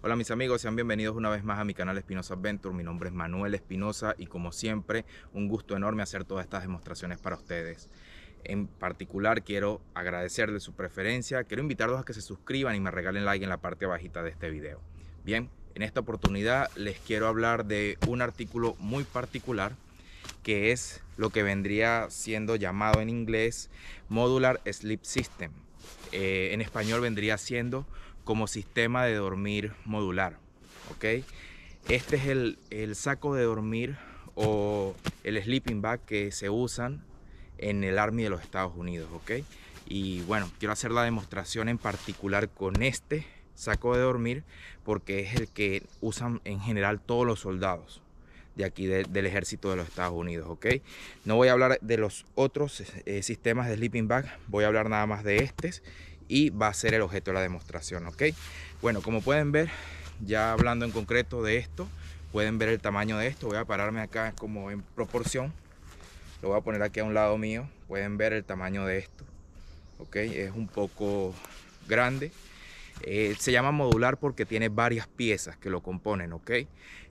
Hola mis amigos, sean bienvenidos una vez más a mi canal Espinosa Adventure. Mi nombre es Manuel Espinosa y como siempre, un gusto enorme hacer todas estas demostraciones para ustedes. En particular quiero agradecerles su preferencia, quiero invitarlos a que se suscriban y me regalen like en la parte bajita de este video. Bien, en esta oportunidad les quiero hablar de un artículo muy particular que es lo que vendría siendo llamado en inglés Modular Sleep System. Eh, en español vendría siendo como sistema de dormir modular. ¿ok? Este es el, saco de dormir o el sleeping bag que se usan en el Army de los Estados Unidos. ¿ok? Y bueno, quiero hacer la demostración en particular con este saco de dormir porque es el que usan en general todos los soldados de aquí del ejército de los Estados Unidos, ¿ok? No voy a hablar de los otros eh, sistemas de sleeping bag, voy a hablar nada más de estos y va a ser el objeto de la demostración, ¿ok? Bueno, como pueden ver, ya hablando en concreto de esto, pueden ver el tamaño de esto. Voy a pararme acá como en proporción. Lo voy a poner aquí a un lado mío. Pueden ver el tamaño de esto. ¿Ok? Es un poco grande. Eh, se llama modular porque tiene varias piezas que lo componen, ¿ok?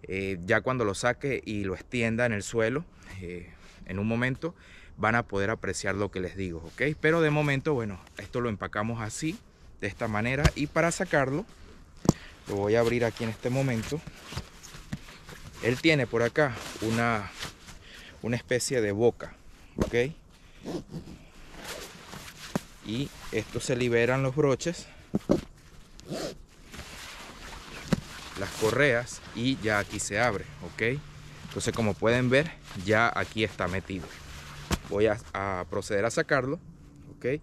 Eh, ya cuando lo saque y lo extienda en el suelo, eh, en un momento, van a poder apreciar lo que les digo, ¿ok? Pero de momento, bueno, esto lo empacamos así, de esta manera. Y para sacarlo, lo voy a abrir aquí en este momento. Él tiene por acá una, una especie de boca, ¿ok? Y esto se liberan los broches las correas y ya aquí se abre ok entonces como pueden ver ya aquí está metido voy a, proceder a sacarlo, ¿ok?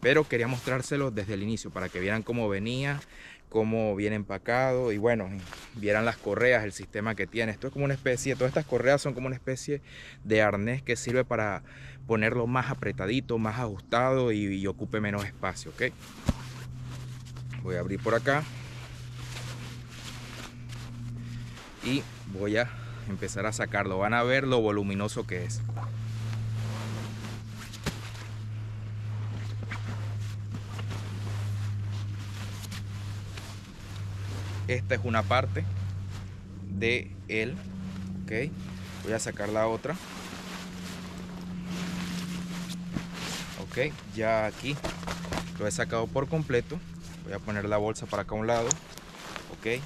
Pero quería mostrárselo desde el inicio para que vieran cómo venía, cómo viene empacado y bueno, vieran las correas, el sistema que tiene. Esto es como una especie, todas estas correas son como una especie de arnés que sirve para ponerlo más apretadito, más ajustado y, y ocupe menos espacio, ¿ok? Voy a abrir por acá y voy a empezar a sacarlo. Van a ver lo voluminoso que es. Esta es una parte de él. Ok. Voy a sacar la otra. Ok, ya aquí lo he sacado por completo. Voy a poner la bolsa para acá a un lado. Ok.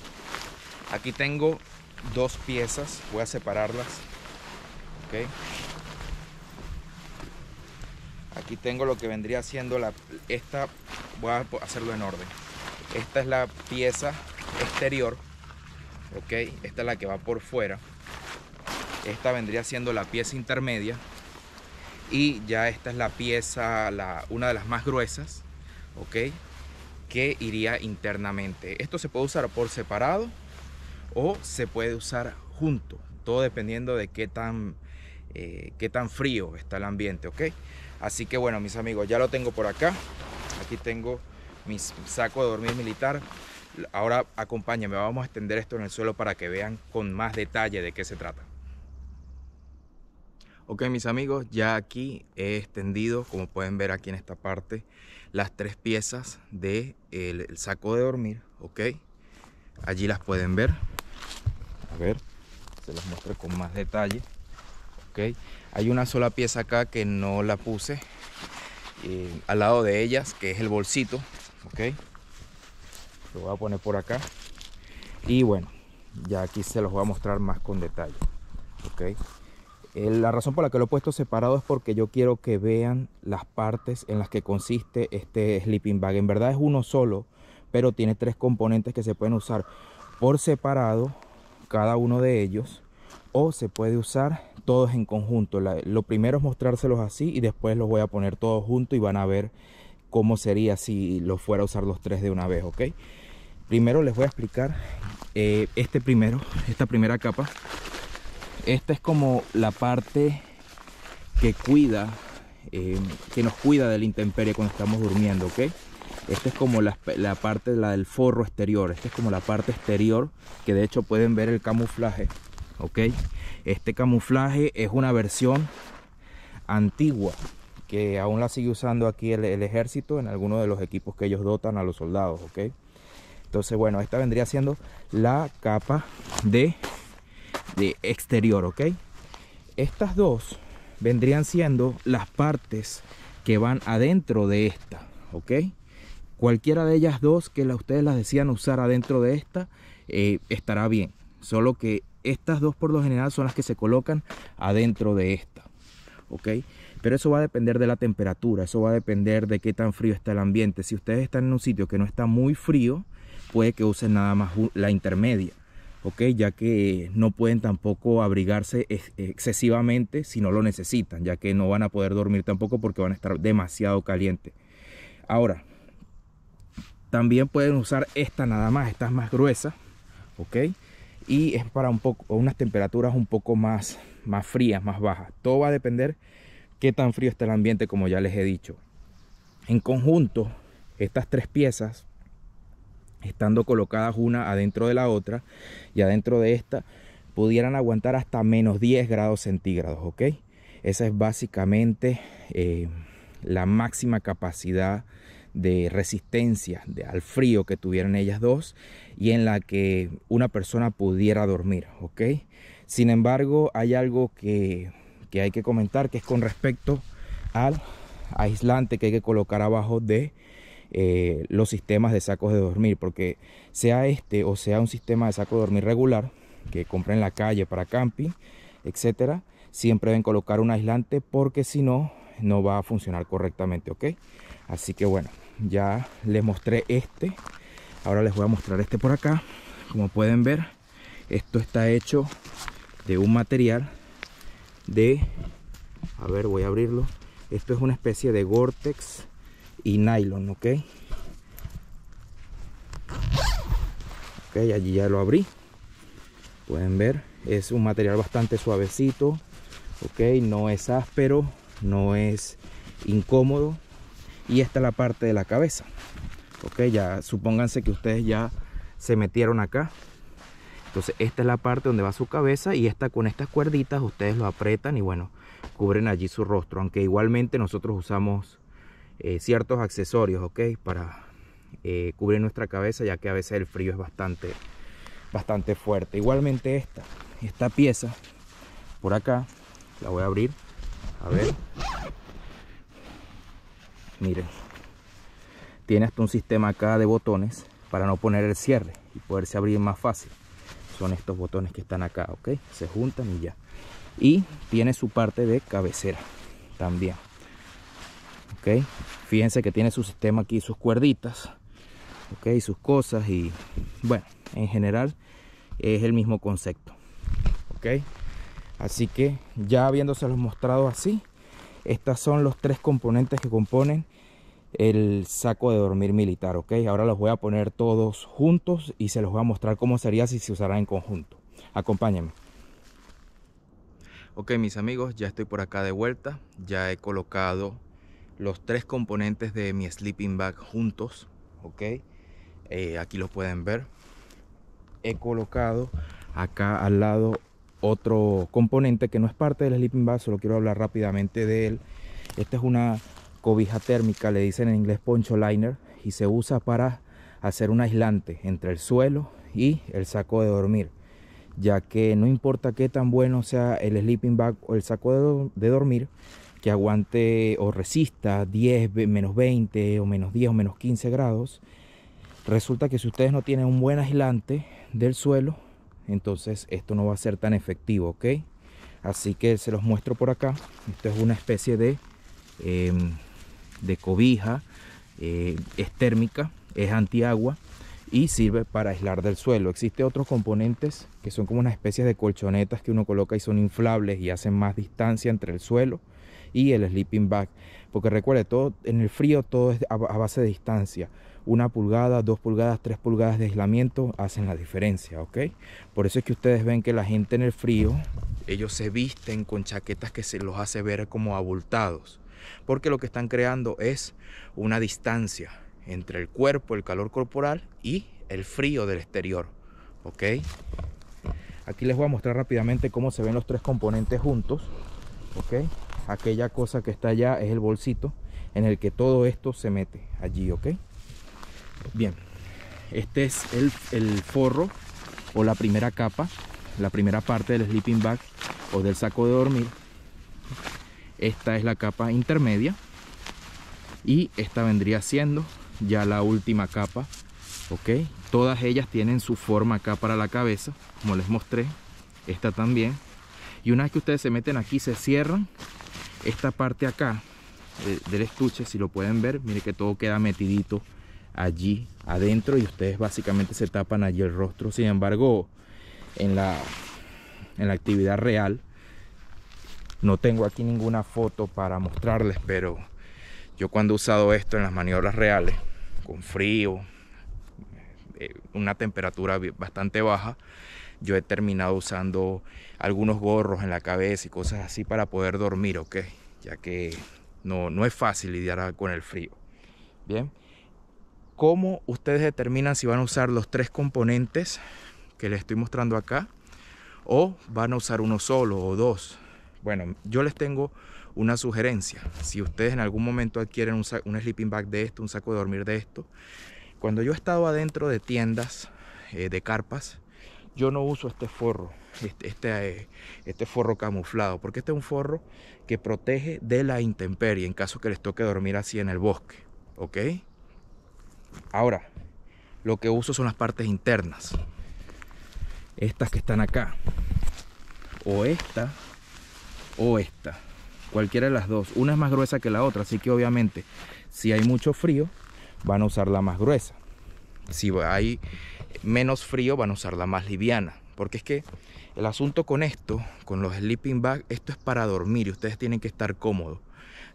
Aquí tengo dos piezas. Voy a separarlas. Ok. Aquí tengo lo que vendría siendo la... Esta... Voy a hacerlo en orden. Esta es la pieza exterior. Ok, esta es la que va por fuera. Esta vendría siendo la pieza intermedia. Y ya esta es la pieza, la, una de las más gruesas. Ok, que iría internamente. Esto se puede usar por separado o se puede usar junto. Todo dependiendo de qué tan, eh, qué tan frío está el ambiente. Ok, así que bueno, mis amigos, ya lo tengo por acá. Aquí tengo mi saco de dormir militar. Ahora acompáñame, vamos a extender esto en el suelo para que vean con más detalle de qué se trata. Ok, mis amigos, ya aquí he extendido, como pueden ver aquí en esta parte, las tres piezas del de el, saco de dormir, ok. Allí las pueden ver. A ver, se las muestro con más detalle. Ok, hay una sola pieza acá que no la puse eh, al lado de ellas, que es el bolsito, ok lo voy a poner por acá y bueno ya aquí se los voy a mostrar más con detalle ok eh, la razón por la que lo he puesto separado es porque yo quiero que vean las partes en las que consiste este sleeping bag en verdad es uno solo pero tiene tres componentes que se pueden usar por separado cada uno de ellos o se puede usar todos en conjunto. lo primero es mostrárselos así y después los voy a poner todos juntos y van a ver cómo sería si lo fuera a usar los tres de una vez, ¿ok? Primero les voy a explicar eh, este primero, esta primera capa. Esta es como la parte que cuida, eh, que nos cuida de la intemperie cuando estamos durmiendo, ¿ok? Esta es como la, la, parte la del forro exterior. Esta es como la parte exterior que de hecho pueden ver el camuflaje. ¿Ok? Este camuflaje es una versión antigua que aún la sigue usando aquí el, ejército en algunos de los equipos que ellos dotan a los soldados, ¿ok? Entonces, bueno, esta vendría siendo la capa de, exterior, ¿ok? Estas dos vendrían siendo las partes que van adentro de esta, ¿ok? Cualquiera de ellas dos que la, ustedes las decían usar adentro de esta eh, estará bien. Solo que estas dos por lo general son las que se colocan adentro de esta, ¿ok? Pero eso va a depender de la temperatura, eso va a depender de qué tan frío está el ambiente. Si ustedes están en un sitio que no está muy frío, puede que usen nada más la intermedia. ¿ok? ya que no pueden tampoco abrigarse excesivamente si no lo necesitan, ya que no van a poder dormir tampoco porque van a estar demasiado calientes. Ahora, también pueden usar esta nada más, es más gruesa ¿ok? Y es para un poco, unas temperaturas un poco más, más frías, más bajas. Todo va a depender qué tan frío está el ambiente, como ya les he dicho. En conjunto, estas tres piezas, estando colocadas una adentro de la otra y adentro de esta, pudieran aguantar hasta menos 10 grados centígrados, ¿ok? Esa es básicamente eh, la máxima capacidad de resistencia de, al frío que tuvieran ellas dos y en la que una persona pudiera dormir, ¿ok? Sin embargo, hay algo que que hay que comentar, que es con respecto al aislante que hay que colocar abajo de eh, los sistemas de sacos de dormir, porque sea este o sea un sistema de saco de dormir regular que compren en la calle para camping, etcétera, siempre deben colocar un aislante porque si no, no va a funcionar correctamente, ok. Así que bueno, ya les mostré este. Ahora les voy a mostrar este por acá. Como pueden ver, esto está hecho de un material de, a ver, voy a abrirlo. Esto es una especie de gore y nylon, ¿ok? Ok, allí ya lo abrí. Pueden ver, es un material bastante suavecito, ¿ok? No es áspero, no es incómodo. Y esta es la parte de la cabeza, ¿ok? Ya supónganse que ustedes ya se metieron acá entonces esta es la parte donde va su cabeza y esta con estas cuerditas ustedes lo apretan y bueno, cubren allí su rostro. Aunque igualmente nosotros usamos eh, ciertos accesorios, ¿ok? Para eh, cubrir nuestra cabeza ya que a veces el frío es bastante, bastante fuerte. Igualmente esta, esta pieza por acá, la voy a abrir, a ver. Miren, tiene hasta un sistema acá de botones para no poner el cierre y poderse abrir más fácil son estos botones que están acá ok se juntan y ya y tiene su parte de cabecera también ok fíjense que tiene su sistema aquí sus cuerditas ok sus cosas y bueno en general es el mismo concepto ok así que ya habiéndoselos mostrado así estos son los tres componentes que componen el saco de dormir militar, ok. Ahora los voy a poner todos juntos y se los voy a mostrar cómo sería si se usara en conjunto. Acompáñenme. Ok, mis amigos, ya estoy por acá de vuelta. Ya he colocado los tres componentes de mi sleeping bag juntos, ok. Eh, aquí los pueden ver. He colocado acá al lado otro componente que no es parte del sleeping bag, solo quiero hablar rápidamente de él. Esta es una cobija térmica, le dicen en inglés poncho liner, y se usa para hacer un aislante entre el suelo y el saco de dormir, ya que no importa qué tan bueno sea el sleeping bag o el saco de, dormir, que aguante o resista 10, menos 20 o menos 10 o menos 15 grados, resulta que si ustedes no tienen un buen aislante del suelo, entonces esto no va a ser tan efectivo, ¿ok? Así que se los muestro por acá. Esto es una especie de... Em, de cobija, eh, es térmica, es antiagua y sirve para aislar del suelo. Existen otros componentes que son como una especie de colchonetas que uno coloca y son inflables y hacen más distancia entre el suelo y el sleeping bag. Porque recuerde, todo, en el frío todo es a, base de distancia. Una pulgada, dos pulgadas, tres pulgadas de aislamiento hacen la diferencia, ¿ok? Por eso es que ustedes ven que la gente en el frío, ellos se visten con chaquetas que se los hace ver como abultados porque lo que están creando es una distancia entre el cuerpo, el calor corporal y el frío del exterior. ¿Ok? Aquí les voy a mostrar rápidamente cómo se ven los tres componentes juntos. ¿Ok? Aquella cosa que está allá es el bolsito en el que todo esto se mete allí. ¿Ok? Bien. Este es el, el forro o la primera capa, la primera parte del sleeping bag o del saco de dormir esta es la capa intermedia y esta vendría siendo ya la última capa ok todas ellas tienen su forma acá para la cabeza como les mostré esta también y una vez que ustedes se meten aquí se cierran esta parte acá eh, del estuche si lo pueden ver mire que todo queda metidito allí adentro y ustedes básicamente se tapan allí el rostro sin embargo en la actividad real no tengo aquí ninguna foto para mostrarles, pero yo cuando he usado esto en las maniobras reales, con frío, eh, una temperatura bastante baja, yo he terminado usando algunos gorros en la cabeza y cosas así para poder dormir, ¿ok? Ya que no, no es fácil lidiar con el frío. Bien, ¿cómo ustedes determinan si van a usar los tres componentes que les estoy mostrando acá? O van a usar uno solo o dos. Bueno, yo les tengo una sugerencia. Si ustedes en algún momento adquieren un, sleeping bag de esto, un saco de dormir de esto, cuando yo he estado adentro de tiendas eh, de carpas, yo no uso este forro, este, este, eh, este, forro camuflado, porque este es un forro que protege de la intemperie en caso que les toque dormir así en el bosque, ¿ok? Ahora, lo que uso son las partes internas, estas que están acá, o esta o esta. Cualquiera de las dos. Una es más gruesa que la otra, así que obviamente si hay mucho frío van a usar la más gruesa. Si hay menos frío van a usar la más liviana. Porque es que el asunto con esto, con los sleeping bags, esto es para dormir y ustedes tienen que estar cómodos.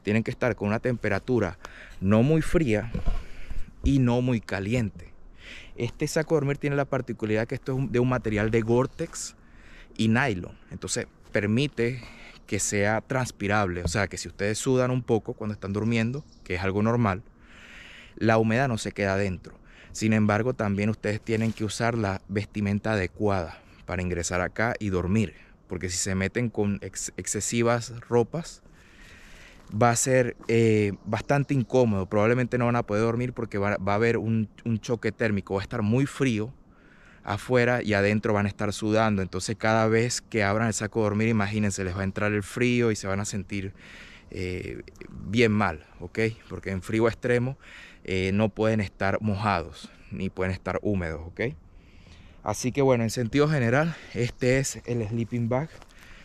Tienen que estar con una temperatura no muy fría y no muy caliente. Este saco de dormir tiene la particularidad que esto es de un material de gore y nylon. Entonces permite que sea transpirable, o sea, que si ustedes sudan un poco cuando están durmiendo, que es algo normal, la humedad no se queda dentro. Sin embargo, también ustedes tienen que usar la vestimenta adecuada para ingresar acá y dormir, porque si se meten con excesivas ropas, va a ser eh, bastante incómodo. Probablemente no van a poder dormir porque va, a haber un choque térmico, va a estar muy frío afuera y adentro van a estar sudando. Entonces cada vez que abran el saco de dormir, imagínense, les va a entrar el frío y se van a sentir eh, bien mal, ¿ok? Porque en frío extremo eh, no pueden estar mojados ni pueden estar húmedos, ¿ok? Así que bueno, en sentido general, este es el sleeping bag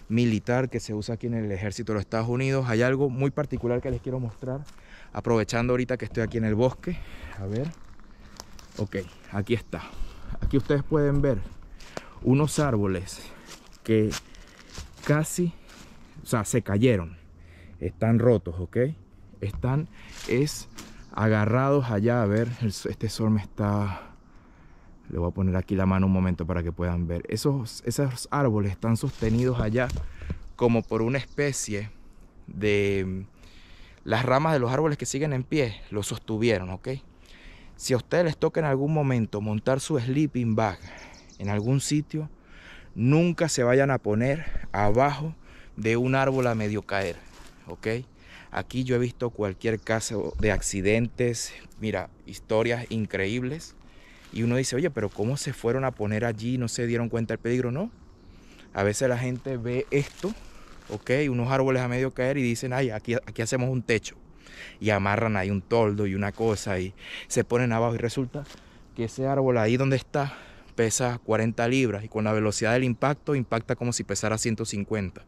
militar que se usa aquí en el ejército de los Estados Unidos. Hay algo muy particular que les quiero mostrar, aprovechando ahorita que estoy aquí en el bosque. A ver. Ok, aquí está. Aquí ustedes pueden ver unos árboles que casi, o sea, se cayeron. Están rotos, ¿ok? Están, es agarrados allá. A ver, este sol me está... Le voy a poner aquí la mano un momento para que puedan ver. Esos, esos árboles están sostenidos allá como por una especie de... Las ramas de los árboles que siguen en pie los sostuvieron, ¿ok? Si a ustedes les toca en algún momento montar su sleeping bag en algún sitio, nunca se vayan a poner abajo de un árbol a medio caer, ¿ok? Aquí yo he visto cualquier caso de accidentes, mira, historias increíbles. Y uno dice, oye, pero ¿cómo se fueron a poner allí? ¿No se dieron cuenta del peligro? No. A veces la gente ve esto, ¿ok? Unos árboles a medio caer y dicen, ay, aquí, aquí hacemos un techo y amarran ahí un toldo y una cosa y se ponen abajo y resulta que ese árbol ahí donde está pesa 40 libras y con la velocidad del impacto impacta como si pesara 150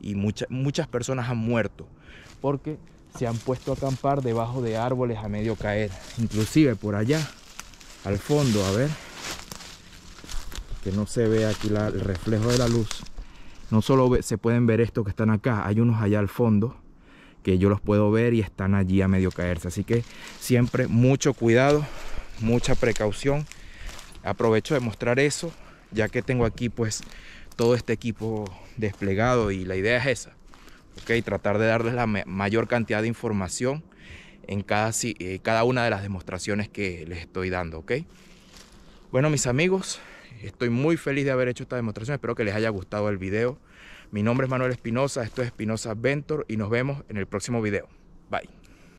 y muchas muchas personas han muerto porque se han puesto a acampar debajo de árboles a medio caer inclusive por allá al fondo a ver que no se ve aquí el reflejo de la luz no solo se pueden ver estos que están acá hay unos allá al fondo que yo los puedo ver y están allí a medio caerse. Así que siempre mucho cuidado, mucha precaución. Aprovecho de mostrar eso, ya que tengo aquí pues todo este equipo desplegado y la idea es esa. tratar de darles la mayor cantidad de información en cada, eh, cada una de las demostraciones que les estoy dando. ¿ok? Bueno, mis amigos, estoy muy feliz de haber hecho esta demostración. Espero que les haya gustado el video. Mi nombre es Manuel Espinosa, esto es Espinosa Ventor y nos vemos en el próximo video. Bye.